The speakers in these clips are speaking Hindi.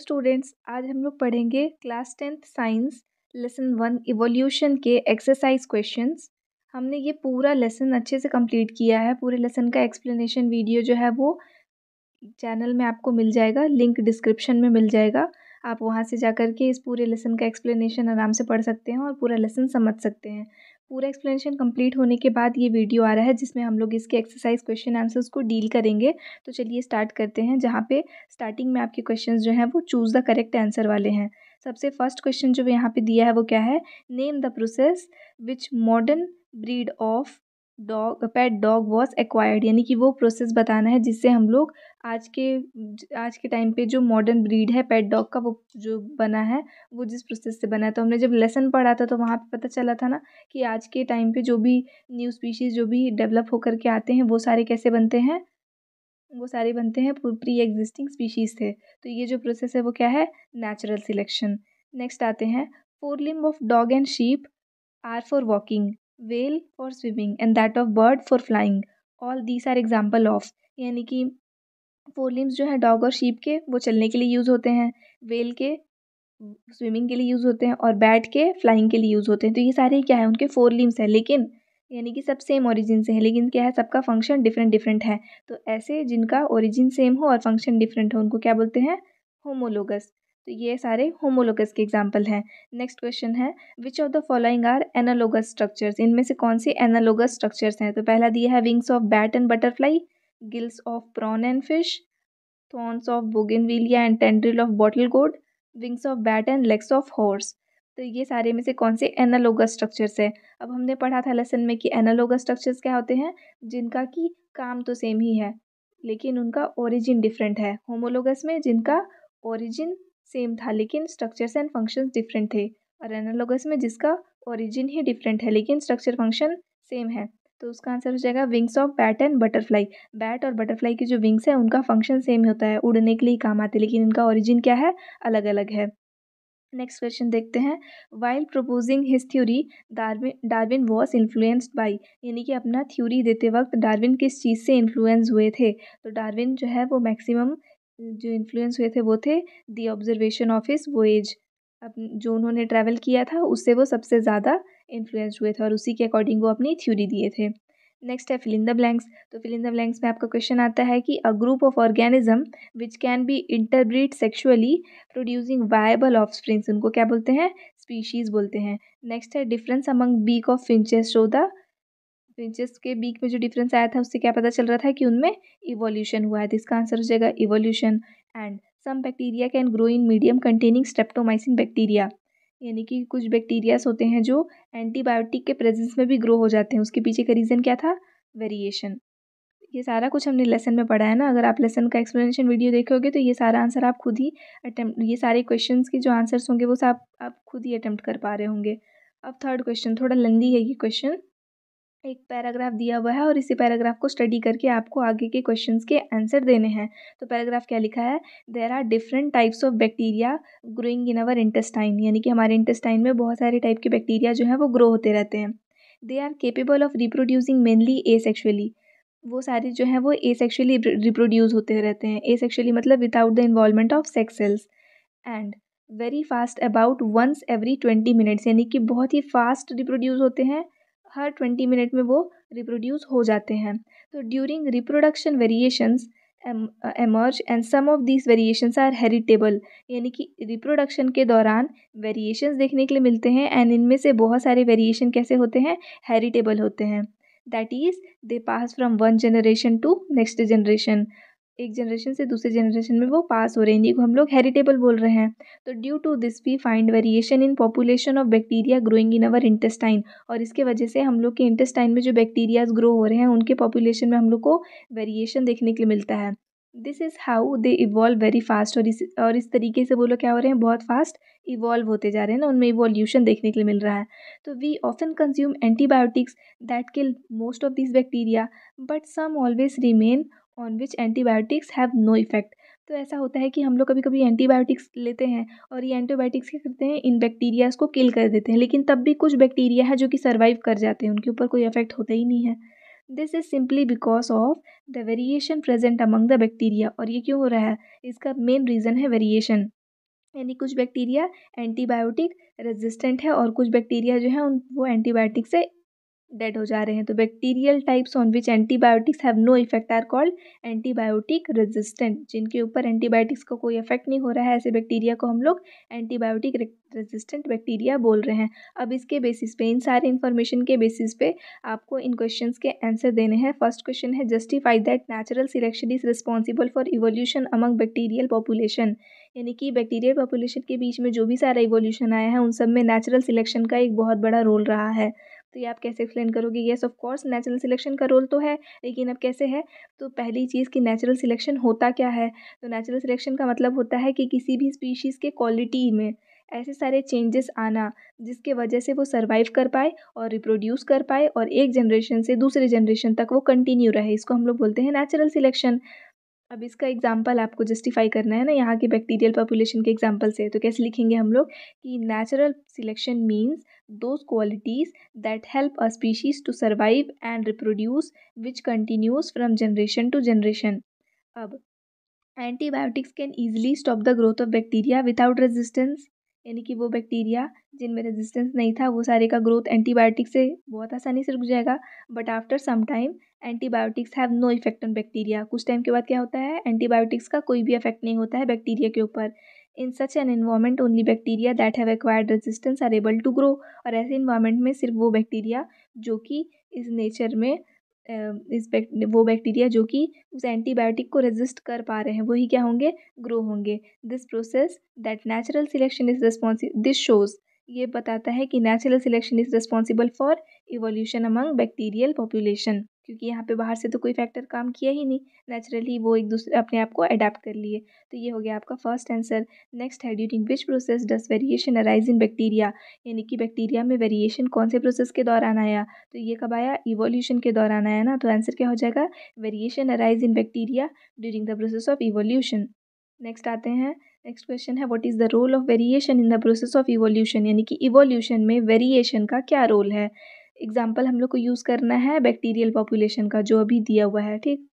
स्टूडेंट्स आज हम लोग पढ़ेंगे class tenth science lesson one evolution के एक्सरसाइज क्वेश्चंस हमने ये पूरा लेसन अच्छे से कंप्लीट किया है पूरे लेसन का एक्सप्लेनेशन वीडियो जो है वो चैनल में आपको मिल जाएगा लिंक डिस्क्रिप्शन में मिल जाएगा आप वहाँ से जा कर के इस पूरे लेसन का एक्सप्लेनेशन आराम से पढ़ सकते हैं और पूरा लेसन समझ सकते हैं पूरा एक्सप्लेनेशन कंप्लीट होने के बाद ये वीडियो आ रहा है जिसमें हम लोग इसके एक्सरसाइज क्वेश्चन आंसर्स को डील करेंगे तो चलिए स्टार्ट करते हैं जहाँ पे स्टार्टिंग में आपके क्वेश्चन जो हैं वो चूज़ द करेक्ट आंसर वाले हैं सबसे फर्स्ट क्वेश्चन जो यहाँ पे दिया है वो क्या है name the process which modern breed of dog pet dog was acquired यानी कि वो प्रोसेस बताना है जिससे हम लोग आज के आज के टाइम पे जो मॉडर्न ब्रीड है पेट डॉग का वो जो बना है वो जिस प्रोसेस से बना है तो हमने जब लेसन पढ़ा था तो वहाँ पे पता चला था ना कि आज के टाइम पे जो भी न्यू स्पीशीज़ जो भी डेवलप होकर के आते हैं वो सारे कैसे बनते हैं वो सारे बनते हैं प्री एग्जिस्टिंग स्पीशीज़ से तो ये जो प्रोसेस है वो क्या है नेचुरल सिलेक्शन नेक्स्ट आते हैं forelimb of dog and sheep are for walking whale for swimming and that of bird for flying all these are example of यानी कि फोर लिम्स जो है डॉग और शीप के वो चलने के लिए यूज़ होते हैं वेल के स्विमिंग के लिए यूज़ होते हैं और बैट के फ्लाइंग के लिए यूज़ होते हैं तो ये सारे क्या है उनके फोर लिम्स हैं लेकिन यानी कि सब सेम ओरिजिन से है लेकिन क्या है सबका फंक्शन डिफरेंट डिफरेंट है तो ऐसे जिनका ओरिजिन सेम हो और फंक्शन डिफरेंट हो उनको क्या बोलते हैं होमोलोगस तो ये सारे होमोलोगस के एग्जाम्पल हैं नेक्स्ट क्वेश्चन है which of the following are analogous structures इनमें से कौन से एनालोगस स्ट्रक्चर्स हैं तो पहला दिया है wings of bat and butterfly gills of prawn and fish thorns of bougainvillea and tendril of bottle gourd wings of bat and legs of horse तो ये सारे में से कौन से एनालोगस स्ट्रक्चर्स है अब हमने पढ़ा था लेसन में कि एनालोगस स्ट्रक्चर्स क्या होते हैं जिनका कि काम तो सेम ही है लेकिन उनका ओरिजिन डिफरेंट है होमोलोगस में जिनका ओरिजिन सेम था लेकिन स्ट्रक्चर्स एंड फंक्शंस डिफरेंट थे और एनालॉगस में जिसका ओरिजिन ही डिफरेंट है लेकिन स्ट्रक्चर फंक्शन सेम है तो उसका आंसर हो जाएगा wings of bat and butterfly bat और बटरफ्लाई की जो विंग्स हैं उनका फंक्शन सेम होता है उड़ने के लिए काम आते हैं लेकिन इनका ओरिजिन क्या है अलग अलग है नेक्स्ट क्वेश्चन देखते हैं while proposing his theory Darwin Darwin was influenced by यानी कि अपना थ्योरी देते वक्त डार्विन किस चीज़ से इन्फ्लुएंस हुए थे तो डार्विन जो है वो मैक्सिमम जो इन्फ्लुएंस हुए थे वो थे the observation of his voyage जो उन्होंने ट्रैवल किया था उससे वो सबसे ज़्यादा इन्फ्लुएंस हुए थे और उसी के अकॉर्डिंग वो अपनी थ्योरी दिए थे नेक्स्ट है फिल द ब्लैंक्स तो फिल द ब्लैंक्स में आपका क्वेश्चन आता है कि a group of organism which can be interbreed sexually producing viable offsprings उनको क्या बोलते हैं स्पीशीज़ बोलते हैं नेक्स्ट है difference among beak of finches show the fringes के बीच में जो डिफरेंस आया था उससे क्या पता चल रहा था कि उनमें इवोल्यूशन हुआ है तो इसका आंसर हो जाएगा evolution and some bacteria can grow in medium containing streptomycin bacteria यानी कि कुछ बैक्टीरियाज होते हैं जो एंटीबायोटिक के प्रेजेंस में भी ग्रो हो जाते हैं उसके पीछे का रीज़न क्या था वेरिएशन ये सारा कुछ हमने लेसन में पढ़ा है ना अगर आप लेसन का एक्सप्लेनेशन वीडियो देखोगे तो ये सारा आंसर आप खुद ही अटैम्प्ट ये सारे क्वेश्चंस के जो आंसर्स होंगे वो सब आप खुद ही अटैम्प्ट कर पा रहे होंगे अब थर्ड क्वेश्चन थोड़ा लेंदी है ये क्वेश्चन एक पैराग्राफ दिया हुआ है और इसी पैराग्राफ को स्टडी करके आपको आगे के क्वेश्चंस के आंसर देने हैं तो पैराग्राफ क्या लिखा है there are different types of bacteria growing in our intestine यानी कि हमारे इंटेस्टाइन में बहुत सारे टाइप के बैक्टीरिया जो है वो ग्रो होते रहते हैं they are capable of reproducing mainly a वो सारे जो हैं वो ए सेक्शुअली रिप्रोड्यूस होते रहते हैं ए सेक्शुअली मतलब without the involvement of sex cells and very fast about once every twenty minutes यानी कि बहुत ही फास्ट रिप्रोड्यूस होते हैं हर ट्वेंटी मिनट में वो रिप्रोड्यूस हो जाते हैं तो during reproduction variations emerge and some of this variations are heritable यानी कि रिप्रोडक्शन के दौरान वेरिएशंस देखने के लिए मिलते हैं एंड इनमें से बहुत सारे वेरिएशन कैसे होते हैं हेरिटेबल होते हैं that is they pass from one generation to next generation एक जनरेशन से दूसरे जनरेशन में वो पास हो रहे हैं जिनको हम लोग हेरिटेबल बोल रहे हैं तो due to this we find variation in population of bacteria growing in our intestine और इसके वजह से हम लोग के इंटेस्टाइन में जो बैक्टीरियाज ग्रो हो रहे हैं उनके पॉपुलेशन में हम लोग को वेरिएशन देखने के लिए मिलता है this is how they evolve very fast और इस और इस तरीके से बोलो क्या हो रहे हैं बहुत फास्ट इवॉल्व होते जा रहे हैं ना उनमें इवोल्यूशन देखने के लिए मिल रहा है तो we often consume antibiotics that kill most of this bacteria but some always remain on which antibiotics have no effect तो ऐसा होता है कि हम लोग कभी कभी एंटीबायोटिक्स लेते हैं और ये एंटीबायोटिक्स क्या करते हैं इन बैक्टीरियाज़ को किल कर देते हैं लेकिन तब भी कुछ बैक्टीरिया है जो कि सर्वाइव कर जाते हैं उनके ऊपर कोई इफेक्ट होता ही नहीं है this is simply because of the variation present among the bacteria और ये क्यों हो रहा है इसका मेन रीज़न है वेरिएशन यानी कुछ बैक्टीरिया एंटीबायोटिक रेजिस्टेंट है और कुछ बैक्टीरिया जो है उन वो एंटीबायोटिक से डेड हो जा रहे हैं तो bacterial types on which antibiotics have no effect are called antibiotic resistant जिनके ऊपर एंटीबायोटिक्स का को कोई इफेक्ट नहीं हो रहा है ऐसे बैक्टीरिया को हम लोग एंटीबायोटिक रेजिस्टेंट बैक्टीरिया बोल रहे हैं अब इसके बेसिस पे इन सारे इन्फॉर्मेशन के बेसिस पे आपको इन क्वेश्चन के आंसर देने हैं फर्स्ट क्वेश्चन है justify that natural selection is responsible for evolution among bacterial population यानी कि बैक्टीरियल पॉपुलेशन के बीच में जो भी सारा इवोल्यूशन आया है उन सब में नेचुरल सिलेक्शन का एक बहुत बड़ा रोल रहा है तो ये आप कैसे एक्सप्लेन करोगे yes of course natural selection का रोल तो है लेकिन अब कैसे है तो पहली चीज़ कि नेचुरल सिलेक्शन होता क्या है तो नेचुरल सिलेक्शन का मतलब होता है कि किसी भी स्पीशीज़ के क्वालिटी में ऐसे सारे चेंजेस आना जिसके वजह से वो सर्वाइव कर पाए और रिप्रोड्यूस कर पाए और एक जनरेशन से दूसरे जनरेशन तक वो कंटिन्यू रहे इसको हम लोग बोलते हैं नेचुरल सिलेक्शन अब इसका एग्जाम्पल आपको जस्टिफाई करना है ना यहाँ के बैक्टीरियल पॉपुलेशन के एग्जाम्पल से तो कैसे लिखेंगे हम लोग कि natural selection means those qualities that help a species to survive and reproduce which continues from generation to generation अब antibiotics can easily stop the growth of bacteria without resistance यानी कि वो बैक्टीरिया जिनमें रेजिस्टेंस नहीं था वो सारे का ग्रोथ एंटीबायोटिक से बहुत आसानी से रुक जाएगा but after some time antibiotics have no effect on bacteria कुछ टाइम के बाद क्या होता है एंटीबायोटिक्स का कोई भी इफेक्ट नहीं होता है बैक्टीरिया के ऊपर in such an environment only bacteria that have acquired resistance are able to grow और ऐसे इन्वायरमेंट में सिर्फ वो बैक्टीरिया जो कि इस नेचर में इस वो बैक्टीरिया जो कि उस एंटीबायोटिक को रेजिस्ट कर पा रहे हैं वही क्या होंगे ग्रो होंगे this process that natural selection is responsible this shows ये बताता है कि natural selection is responsible for evolution among bacterial population क्योंकि यहाँ पे बाहर से तो कोई फैक्टर काम किया ही नहीं नेचुरली वो एक दूसरे अपने आप को अडेप्ट कर लिए तो ये हो गया आपका फर्स्ट आंसर नेक्स्ट है during which process does variation arise in bacteria यानी कि बैक्टीरिया में वेरिएशन कौन से प्रोसेस के दौरान आया तो ये कब आया इवोल्यूशन के दौरान आया ना तो आंसर क्या हो जाएगा variation arise in bacteria during the process of evolution next आते हैं नेक्स्ट क्वेश्चन है what is the role of variation in the process of evolution यानी कि इवोल्यूशन में वेरिएशन का क्या रोल है एग्जाम्पल हम लोग को यूज़ करना है बैक्टीरियल पॉपुलेशन का जो अभी दिया हुआ है ठीक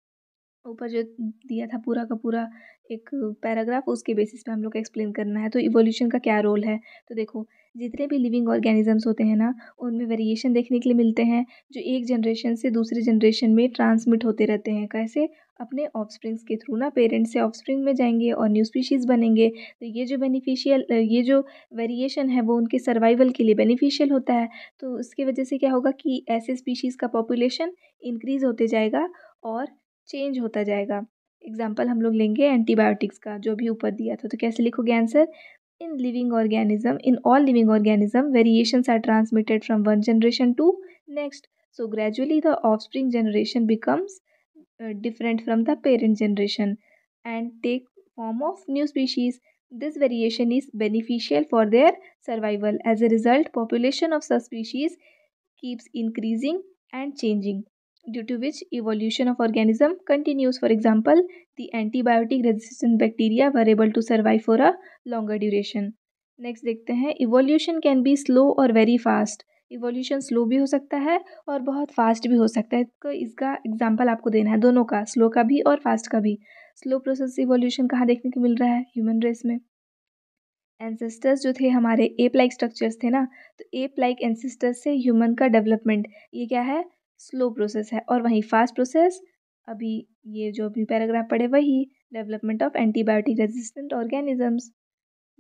ऊपर जो दिया था पूरा का पूरा एक पैराग्राफ उसके बेसिस पे हम लोग को एक्सप्लेन करना है तो इवोल्यूशन का क्या रोल है तो देखो जितने भी लिविंग ऑर्गेनिजम्स होते हैं ना उनमें वेरिएशन देखने के लिए मिलते हैं जो एक जनरेशन से दूसरे जनरेशन में ट्रांसमिट होते रहते हैं कैसे अपने ऑफस्प्रिंग्स के थ्रू ना पेरेंट्स से ऑफस्प्रिंग में जाएंगे और न्यू स्पीशीज़ बनेंगे तो ये जो बेनिफिशियल ये जो वेरिएशन है वो उनके सर्वाइवल के लिए बेनिफिशियल होता है तो उसकी वजह से क्या होगा कि ऐसे स्पीशीज़ का पॉपुलेशन इंक्रीज़ होते जाएगा और चेंज होता जाएगा एग्जाम्पल हम लोग लेंगे एंटीबायोटिक्स का जो भी ऊपर दिया था तो कैसे लिखोगे answer in living organism in all living organism variations are transmitted from one generation to next so gradually the offspring generation becomes Uh, different from the parent generation and take form of new species this variation is beneficial for their survival as a result population of subspecies keeps increasing and changing due to which evolution of organism continues for example the antibiotic resistant bacteria were able to survive for a longer duration next dekhte hain evolution can be slow or very fast evolution slow भी हो सकता है और बहुत फास्ट भी हो सकता है तो इसका एग्जाम्पल आपको देना है दोनों का स्लो का भी और फास्ट का भी स्लो प्रोसेस इवोल्यूशन कहाँ देखने को मिल रहा है ह्यूमन रेस में एंसेस्टर्स जो थे हमारे एप लाइक स्ट्रक्चर्स थे ना तो एप लाइक एंसेस्टर्स से ह्यूमन का डेवलपमेंट ये क्या है स्लो प्रोसेस है और वहीं फास्ट प्रोसेस अभी ये जो भी पैराग्राफ पढ़े वही development of antibiotic resistant organisms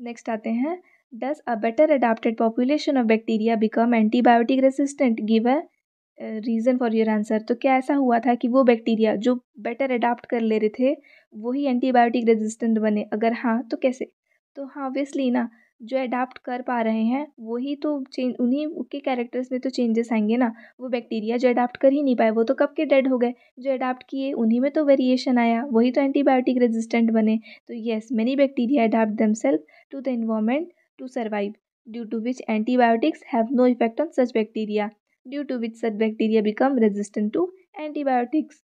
next आते हैं Does a better adapted population of bacteria become antibiotic resistant? Give a reason for your answer तो क्या ऐसा हुआ था कि वो बैक्टीरिया जो बेटर अडाप्ट कर ले रहे थे वही एंटीबायोटिक रेजिस्टेंट बने अगर हाँ तो कैसे तो हाँ ऑब्वियसली ना जो अडाप्ट कर पा रहे हैं वही तो चेंज उन्हीं के कैरेक्टर्स में तो चेंजेस आएंगे ना वो बैक्टीरिया जो अडाप्ट कर ही नहीं पाए वो तो कब के डेड हो गए जो अडाप्ट किए उन्हीं में तो वेरिएशन आया वही तो एंटीबायोटिक रेजिस्टेंट बने तो yes many bacteria adapt themselves to the environment to survive due to which antibiotics have no effect on such bacteria due to which such bacteria become resistant to antibiotics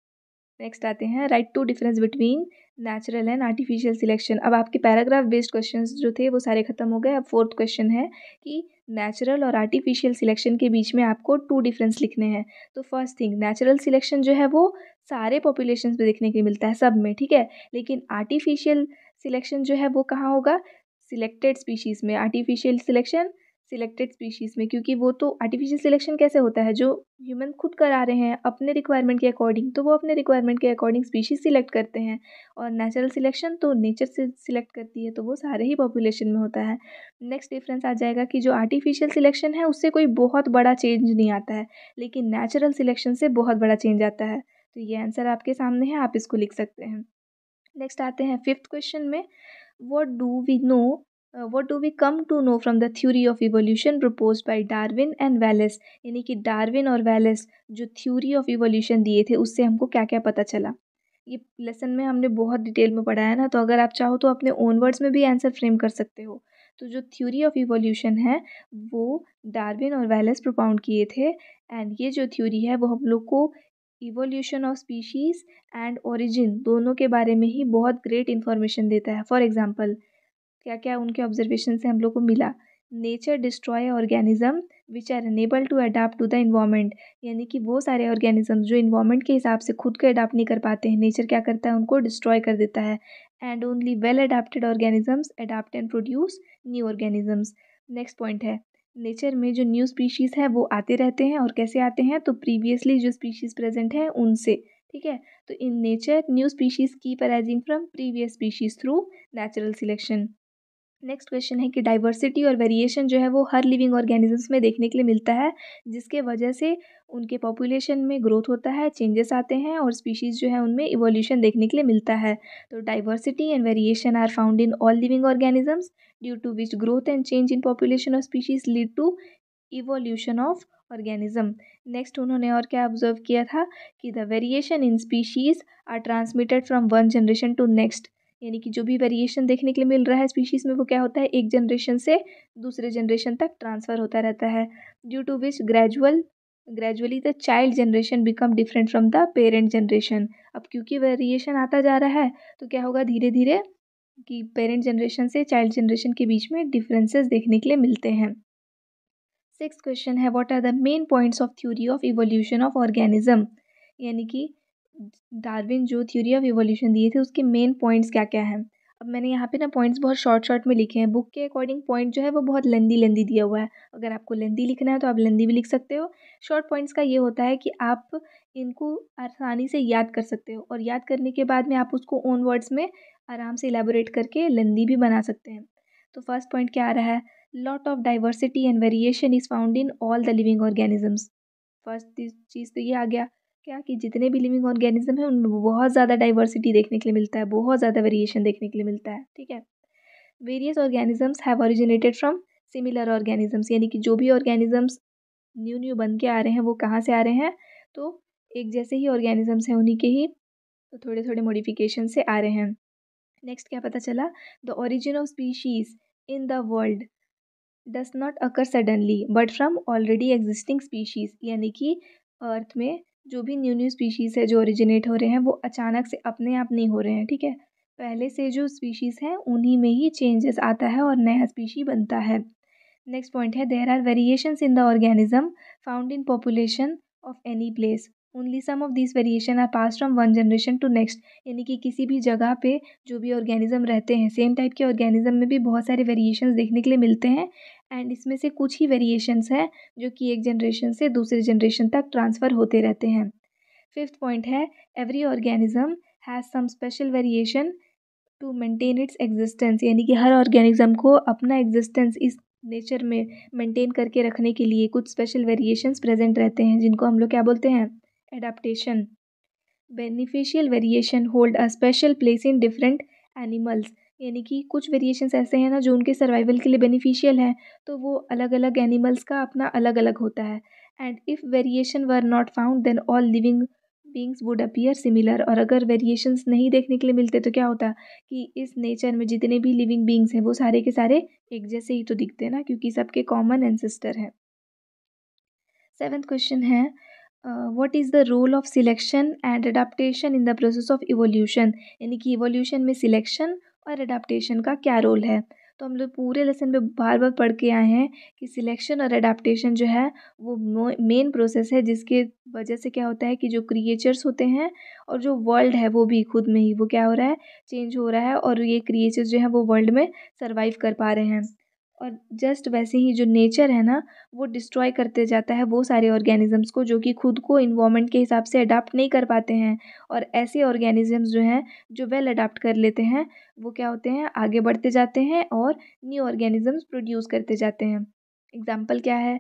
next आते हैं write two difference between natural and artificial selection अब आपके पैराग्राफ बेस्ड क्वेश्चन जो थे वो सारे खत्म हो गए अब फोर्थ क्वेश्चन है कि नेचुरल और आर्टिफिशियल सिलेक्शन के बीच में आपको टू डिफरेंस लिखने हैं तो फर्स्ट थिंग नेचुरल सिलेक्शन जो है वो सारे पॉपुलेशन में देखने के लिए मिलता है सब में ठीक है लेकिन आर्टिफिशियल सिलेक्शन जो है वो कहाँ होगा सिलेक्टेड स्पीशीज़ में आर्टिफिशियल सिलेक्शन सिलेक्टेड स्पीशीज़ में क्योंकि वो तो आर्टिफिशियल सिलेक्शन कैसे होता है जो ह्यूमन खुद करा रहे हैं अपने रिक्वायरमेंट के अकॉर्डिंग तो वो अपने रिक्वायरमेंट के अकॉर्डिंग स्पीशीज़ सिलेक्ट करते हैं और नेचुरल सिलेक्शन तो नेचर से सिलेक्ट करती है तो वो सारे ही पॉपुलेशन में होता है नेक्स्ट डिफरेंस आ जाएगा कि जो आर्टिफिशियल सिलेक्शन है उससे कोई बहुत बड़ा चेंज नहीं आता है लेकिन नेचुरल सिलेक्शन से बहुत बड़ा चेंज आता है तो ये आंसर आपके सामने है आप इसको लिख सकते हैं नेक्स्ट आते हैं फिफ्थ क्वेश्चन में what do we know what do we come to know from the the of evolution propose by Darwin and Wallace यानी कि डारविन और वैलेस जो थ्योरी ऑफ इवोल्यूशन दिए थे उससे हमको क्या क्या पता चला ये लेसन में हमने बहुत डिटेल में पढ़ाया ना तो अगर आप चाहो तो अपने ओन वर्ड्स में भी आंसर फ्रेम कर सकते हो तो जो थ्यूरी ऑफ इवोल्यूशन है वो डार्विन और वेलेस प्रोपाउंड किए थे एंड ये जो थ्यूरी है वो हम लोग को evolution of species and origin दोनों के बारे में ही बहुत ग्रेट इन्फॉर्मेशन देता है फॉर एग्ज़ाम्पल क्या क्या उनके ऑब्जर्वेशन से हम लोग को मिला nature destroy organism which are unable to adapt to the environment यानी कि वो सारे ऑर्गेनिज्म जो इन्वामेंट के हिसाब से खुद को अडाप्ट नहीं कर पाते हैं नेचर क्या करता है उनको डिस्ट्रॉय कर देता है and only well adapted organisms adapt and produce new organisms next point है नेचर में जो न्यू स्पीशीज़ है वो आते रहते हैं और कैसे आते हैं तो प्रीवियसली जो स्पीशीज़ प्रेजेंट हैं उनसे ठीक है तो in nature new species keep arising from previous species through natural selection next question है कि डाइवर्सिटी और वेरिएशन जो है वो हर लिविंग ऑर्गेनिजम्स में देखने के लिए मिलता है जिसके वजह से उनके पॉपुलेशन में ग्रोथ होता है चेंजेस आते हैं और स्पीशीज़ जो है उनमें इवोल्यूशन देखने के लिए मिलता है तो diversity and variation are found in all living organisms due to which growth and change in population of species lead to evolution of organism next उन्होंने और क्या ऑब्जर्व किया था कि the variation in species are transmitted from one generation to next यानी कि जो भी वेरिएशन देखने के लिए मिल रहा है स्पीशीज़ में वो क्या होता है एक जनरेशन से दूसरे जनरेशन तक ट्रांसफ़र होता रहता है due to which gradual gradually the child generation become different from the parent generation अब क्योंकि वेरिएशन आता जा रहा है तो क्या होगा धीरे धीरे कि पेरेंट जनरेशन से चाइल्ड जनरेशन के बीच में डिफरेंसेस देखने के लिए मिलते हैं सिक्स क्वेश्चन है what are the main points of theory of evolution of organism यानी कि डार्विन जो थ्योरी ऑफ इवोल्यूशन दिए थे उसके मेन पॉइंट्स क्या क्या हैं अब मैंने यहाँ पे ना पॉइंट्स बहुत शॉर्ट शॉर्ट में लिखे हैं बुक के अकॉर्डिंग पॉइंट जो है वो बहुत लेंदी लेंदी दिया हुआ है अगर आपको लेंदी लिखना है तो आप लंदी भी लिख सकते हो शॉर्ट पॉइंट्स का ये होता है कि आप इनको आसानी से याद कर सकते हो और याद करने के बाद में आप उसको ओन वर्ड्स में आराम से इलेबोरेट करके लंदी भी बना सकते हैं तो फर्स्ट पॉइंट क्या आ रहा है lot of diversity and variation is found in all the living organisms first चीज़ तो ये आ गया क्या कि जितने भी लिविंग ऑर्गेनिज्म हैं उनमें बहुत ज़्यादा डाइवर्सिटी देखने के लिए मिलता है बहुत ज़्यादा वेरिएशन देखने के लिए मिलता है ठीक है various organisms have originated from similar organisms यानी कि जो भी ऑर्गेनिजम्स न्यू न्यू बन के आ रहे हैं वो कहाँ से आ रहे हैं तो एक जैसे ही ऑर्गेनिजम्स हैं उन्हीं के ही तो थोड़े थोड़े मॉडिफिकेशन से आ रहे हैं नेक्स्ट क्या पता चला the origin of species in the world does not occur suddenly but from already existing species यानी कि अर्थ में जो भी न्यू न्यू स्पीशीज़ है जो ओरिजिनेट हो रहे हैं वो अचानक से अपने आप नहीं हो रहे हैं ठीक है पहले से जो स्पीशीज़ हैं उन्हीं में ही चेंजेस आता है और नया स्पीशी बनता है नेक्स्ट पॉइंट है there are variations in the organism found in population of any place only some of this variation are pass from one generation to next यानी कि किसी भी जगह पे जो भी ऑर्गेनिज्म रहते हैं सेम टाइप के ऑर्गेनिज्म में भी बहुत सारे वेरिएशंस देखने के लिए मिलते हैं एंड इसमें से कुछ ही वेरिएशंस हैं जो कि एक जनरेशन से दूसरे जनरेशन तक ट्रांसफ़र होते रहते हैं फिफ्थ पॉइंट है every organism has some special variation to maintain its existence यानी कि हर ऑर्गेनिज़म को अपना एग्जिस्टेंस इस नेचर में मेंटेन करके रखने के लिए कुछ स्पेशल वेरिएशंस प्रेजेंट रहते हैं जिनको हम लोग क्या बोलते हैं adaptation beneficial variation hold a special place in different animals यानी कि कुछ वेरिएशंस ऐसे हैं ना जो उनके सर्वाइवल के लिए बेनिफिशियल हैं तो वो अलग अलग एनिमल्स का अपना अलग अलग होता है and if variation were not found then all living beings would appear similar और अगर वेरिएशंस नहीं देखने के लिए मिलते तो क्या होता कि इस नेचर में जितने भी लिविंग बींग्स हैं वो सारे के सारे एक जैसे ही तो दिखते हैं ना क्योंकि सबके कॉमन एंसेस्टर हैं सेवेंथ क्वेश्चन है what is the role of selection and adaptation in the process of evolution यानी कि इवोल्यूशन में सिलेक्शन और अडाप्टेशन का क्या रोल है तो हम लोग पूरे लेसन में बार बार पढ़ के आए हैं कि सिलेक्शन और एडाप्टेशन जो है वो मेन प्रोसेस है जिसके वजह से क्या होता है कि जो क्रिएचर्स होते हैं और जो वर्ल्ड है वो भी खुद में ही वो क्या हो रहा है चेंज हो रहा है और ये क्रिएचर्स जो है वो वर्ल्ड में सर्वाइव कर पा रहे हैं और जस्ट वैसे ही जो नेचर है ना वो डिस्ट्रॉय करते जाता है वो सारे ऑर्गेनिज़म्स को जो कि खुद को इन्वामेंट के हिसाब से अडाप्ट नहीं कर पाते हैं और ऐसे ऑर्गेनिज़म्स जो हैं जो वेल अडाप्ट कर लेते हैं वो क्या होते हैं आगे बढ़ते जाते हैं और न्यू ऑर्गेनिज़म्स प्रोड्यूस करते जाते हैं एग्ज़ाम्पल क्या है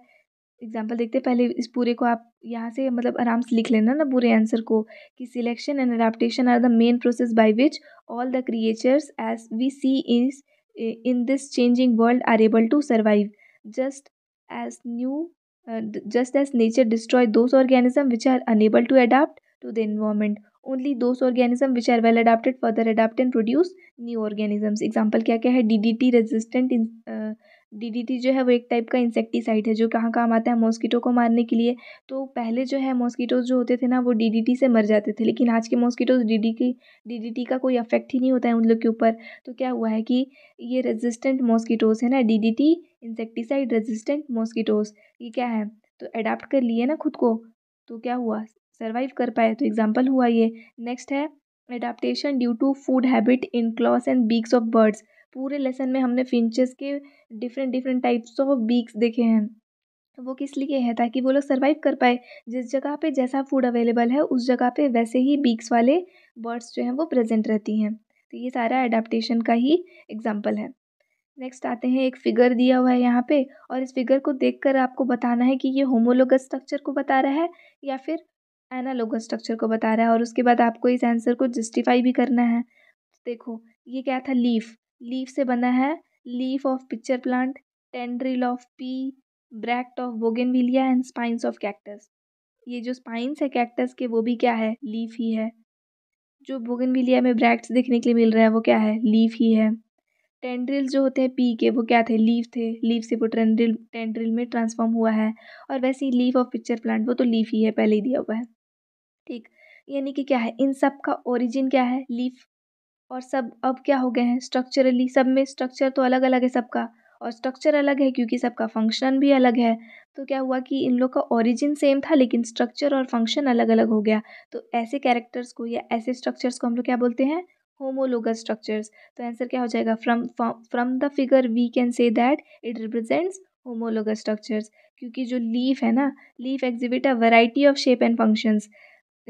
एग्ज़ाम्पल देखते पहले इस पूरे को आप यहाँ से मतलब आराम से लिख लेना ना पूरे आंसर को कि selection and adaptation are the main process by which all the creatures as we see is in this changing world are able to survive just as new uh, just as nature destroys those organisms which are unable to adapt to the environment only those organisms which are well adapted further adapt and produce new organisms example क्या क्या है D D T resistant D D T जो है वो एक टाइप का इंसेक्टिसाइड है जो कहाँ काम आता है मॉस्किटो को मारने के लिए तो पहले जो है मॉस्किटोज़ जो होते थे ना वो डी डी टी से मर जाते थे लेकिन आज के mosquitoes D D D D T का कोई अफेक्ट ही नहीं होता है उन लोग के ऊपर तो क्या हुआ है कि ये रेजिस्टेंट मॉस्किटोज़ है ना D D T insecticide resistant mosquitoes ये क्या है तो अडाप्ट कर लिए ना खुद को तो क्या हुआ सर्वाइव कर पाए तो एग्ज़ाम्पल हुआ ये नेक्स्ट है adaptation due to food habit in claws and beaks of birds पूरे लेसन में हमने फिंचेस के different different types of beaks देखे हैं वो किस लिए है ताकि वो लोग सर्वाइव कर पाए जिस जगह पे जैसा फूड अवेलेबल है उस जगह पे वैसे ही बीक्स वाले बर्ड्स जो हैं वो प्रेजेंट रहती हैं तो ये सारा एडाप्टेशन का ही एग्जाम्पल है नेक्स्ट आते हैं एक फिगर दिया हुआ है यहाँ पे और इस फिगर को देखकर आपको बताना है कि ये होमोलोगस स्ट्रक्चर को बता रहा है या फिर एनालोगस स्ट्रक्चर को बता रहा है और उसके बाद आपको इस आंसर को जस्टिफाई भी करना है देखो ये क्या था लीफ लीफ से बना है leaf of pitcher plant tendril of pea bract of bougainvillea and spines of cactus ये जो स्पाइंस है कैक्टस के वो भी क्या है लीफ ही है जो बोगनविलिया में ब्रैक्ट्स देखने के लिए मिल रहा है वो क्या है लीफ ही है टेंड्रिल जो होते हैं पी के वो क्या थे लीफ थे लीफ से वो टेंड्रिल टेंड्रिल में ट्रांसफॉर्म हुआ है और वैसे ही लीफ ऑफ पिक्चर प्लांट वो तो लीफ ही है पहले ही दिया हुआ है ठीक यानी कि क्या है इन सब का ओरिजिन क्या है लीफ और सब अब क्या हो गए हैं स्ट्रक्चरली सब में स्ट्रक्चर तो अलग अलग है सबका और स्ट्रक्चर अलग है क्योंकि सबका फंक्शन भी अलग है तो क्या हुआ कि इन लोग का ओरिजिन सेम था लेकिन स्ट्रक्चर और फंक्शन अलग अलग हो गया तो ऐसे कैरेक्टर्स को या ऐसे स्ट्रक्चर्स को हम लोग क्या बोलते हैं होमोलोगस स्ट्रक्चर्स तो आंसर क्या हो जाएगा from from the figure we can say that it represents homologous structures क्योंकि जो लीफ है ना leaf exhibit a variety of shape and functions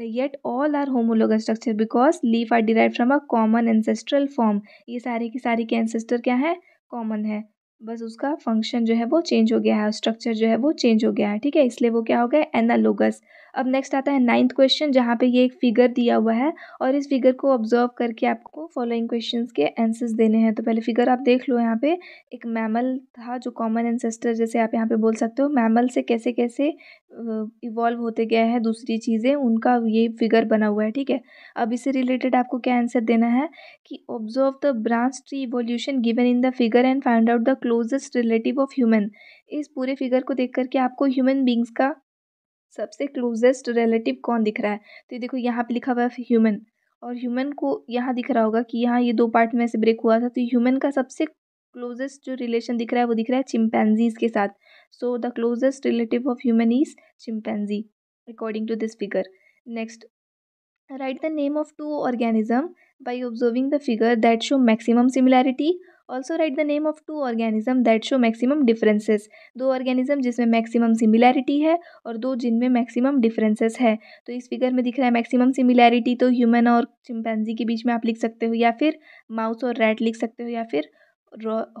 yet all are homologous structure because leaf are derived from a common ancestral form ये सारे की सारी के ancestor क्या है common है बस उसका फंक्शन जो है वो चेंज हो गया है स्ट्रक्चर जो है वो चेंज हो गया है ठीक है इसलिए वो क्या हो गया एनालोगस अब नेक्स्ट आता है नाइन्थ क्वेश्चन जहाँ पे ये एक फिगर दिया हुआ है और इस फिगर को ऑब्जर्व करके आपको फॉलोइंग क्वेश्चन के आंसर्स देने हैं तो पहले फिगर आप देख लो यहाँ पे एक मैमल था जो कॉमन एंसेस्टर जैसे आप यहाँ पे बोल सकते हो मैमल से कैसे कैसे इवॉल्व होते गए हैं दूसरी चीज़ें उनका ये फिगर बना हुआ है ठीक है अब इससे रिलेटेड आपको क्या आंसर देना है कि observe the branch tree evolution given in the figure and find out the closest relative of human इस पूरे फिगर को देख करके आपको ह्यूमन बींग्स का सबसे क्लोजेस्ट रिलेटिव कौन दिख रहा है तो देखो यहाँ पर लिखा हुआ है ह्यूमन और ह्यूमन को यहाँ दिख रहा होगा कि यहाँ ये दो पार्ट में से ब्रेक हुआ था तो ह्यूमन का सबसे क्लोजेस्ट जो रिलेशन दिख रहा है वो दिख रहा है चिमपैनजीज के साथ So the closest relative of human is chimpanzee according to this figure. Next, write the name of two organism by observing the figure that show maximum similarity also write the name of two organism that show maximum differences दो organism जिसमें maximum similarity है और दो जिनमें maximum differences है तो इस figure में दिख रहा है maximum similarity तो human और chimpanzee के बीच में आप लिख सकते हो या फिर mouse और rat लिख सकते हो या फिर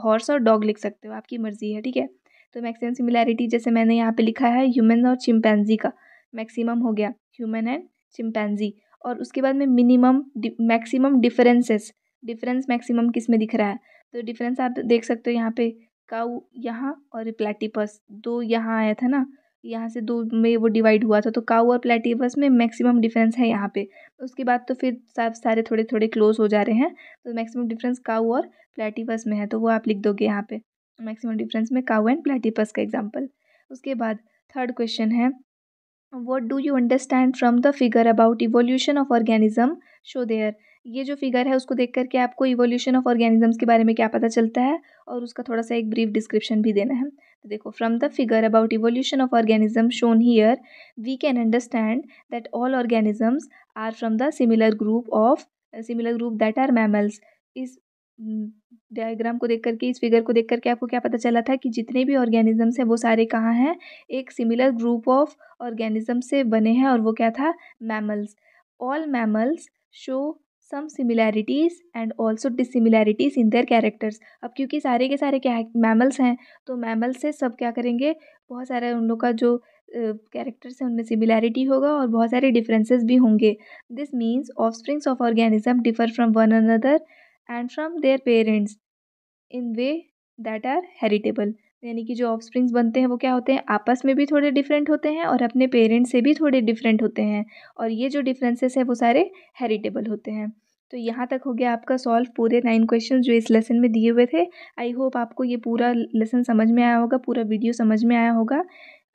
horse और dog लिख सकते हो आपकी मर्जी है ठीक है तो मैक्सिमम सिमिलैरिटी जैसे मैंने यहाँ पे लिखा है ह्यूमन और चिंपैंजी का मैक्सिमम हो गया ह्यूमन एंड चिम्पैनजी और उसके बाद में minimum maximum differences difference maximum किस में दिख रहा है तो डिफरेंस आप देख सकते हो यहाँ पे काउ यहाँ और प्लेटिपस दो यहाँ आया था ना यहाँ से दो में वो डिवाइड हुआ था तो काउ और प्लेटिपस में मैक्सिमम डिफरेंस है यहाँ पे उसके बाद तो फिर सब सारे थोड़े थोड़े क्लोज हो जा रहे हैं तो मैक्सिमम डिफरेंस काउ और प्लेटिपस में है तो वो आप लिख दोगे यहाँ पे मैक्सिमम डिफरेंस में काउ एंड प्लेटिपस का एग्जाम्पल उसके बाद थर्ड क्वेश्चन है what do you understand from the figure about evolution of organism show there ये जो फिगर है उसको देख करके आपको इवोल्यूशन ऑफ ऑर्गेनिजम्स के बारे में क्या पता चलता है और उसका थोड़ा सा एक ब्रीफ डिस्क्रिप्शन भी देना है तो देखो from the figure about evolution of organism shown here we can understand that all organisms are from the similar group of similar group that are mammals इस डायग्राम को देख करके इस फिगर को देख करके आपको क्या पता चला था कि जितने भी ऑर्गेनिजम्स हैं वो सारे कहाँ हैं एक सिमिलर ग्रुप ऑफ ऑर्गेनिज्म से बने हैं और वो क्या था mammals all mammals show some similarities and also dissimilarities in their characters अब क्योंकि सारे के सारे क्या मैमल्स हैं तो मैमल्स से सब क्या करेंगे बहुत सारे उन लोग का जो कैरेक्टर्स हैं उनमें सिमिलैरिटी होगा और बहुत सारे डिफरेंसेस भी होंगे this means offsprings of organism differ from one another and from their parents in way that are heritable यानी कि जो ऑफस्प्रिंग्स बनते हैं वो क्या होते हैं आपस में भी थोड़े डिफरेंट होते हैं और अपने पेरेंट्स से भी थोड़े डिफरेंट होते हैं और ये जो डिफरेंसेस हैं वो सारे हेरिटेबल होते हैं तो यहाँ तक हो गया आपका सॉल्व पूरे नाइन क्वेश्चन जो इस लेसन में दिए हुए थे आई होप आपको ये पूरा लेसन समझ में आया होगा पूरा वीडियो समझ में आया होगा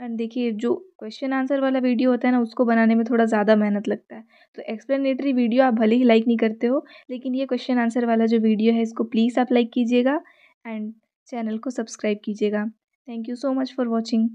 एंड देखिए जो क्वेश्चन आंसर वाला वीडियो होता है ना उसको बनाने में थोड़ा ज़्यादा मेहनत लगता है तो एक्सप्लेनेटरी वीडियो आप भले ही लाइक नहीं करते हो लेकिन ये क्वेश्चन आंसर वाला जो वीडियो है इसको प्लीज़ आप लाइक कीजिएगा एंड चैनल को सब्सक्राइब कीजिएगा thank you so much for watching